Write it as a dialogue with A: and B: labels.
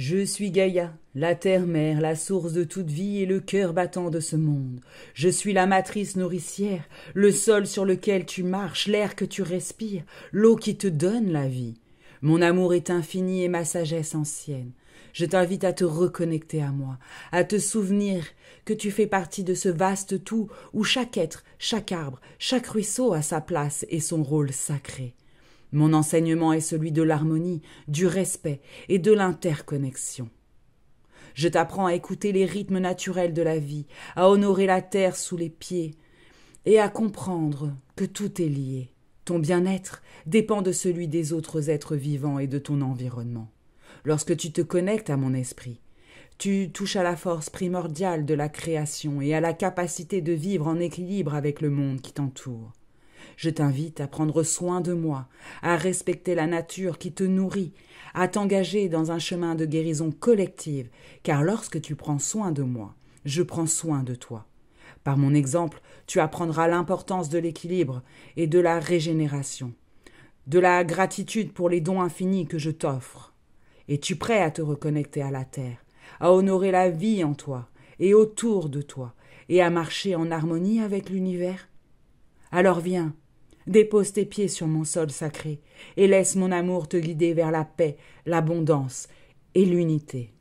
A: Je suis Gaïa, la terre-mère, la source de toute vie et le cœur battant de ce monde. Je suis la matrice nourricière, le sol sur lequel tu marches, l'air que tu respires, l'eau qui te donne la vie. Mon amour est infini et ma sagesse ancienne. Je t'invite à te reconnecter à moi, à te souvenir que tu fais partie de ce vaste tout où chaque être, chaque arbre, chaque ruisseau a sa place et son rôle sacré. Mon enseignement est celui de l'harmonie, du respect et de l'interconnexion. Je t'apprends à écouter les rythmes naturels de la vie, à honorer la terre sous les pieds, et à comprendre que tout est lié. Ton bien-être dépend de celui des autres êtres vivants et de ton environnement. Lorsque tu te connectes à mon esprit, tu touches à la force primordiale de la création et à la capacité de vivre en équilibre avec le monde qui t'entoure. Je t'invite à prendre soin de moi, à respecter la nature qui te nourrit, à t'engager dans un chemin de guérison collective, car lorsque tu prends soin de moi, je prends soin de toi. Par mon exemple, tu apprendras l'importance de l'équilibre et de la régénération, de la gratitude pour les dons infinis que je t'offre. Es-tu prêt à te reconnecter à la terre, à honorer la vie en toi et autour de toi, et à marcher en harmonie avec l'univers alors viens, dépose tes pieds sur mon sol sacré, et laisse mon amour te guider vers la paix, l'abondance et l'unité.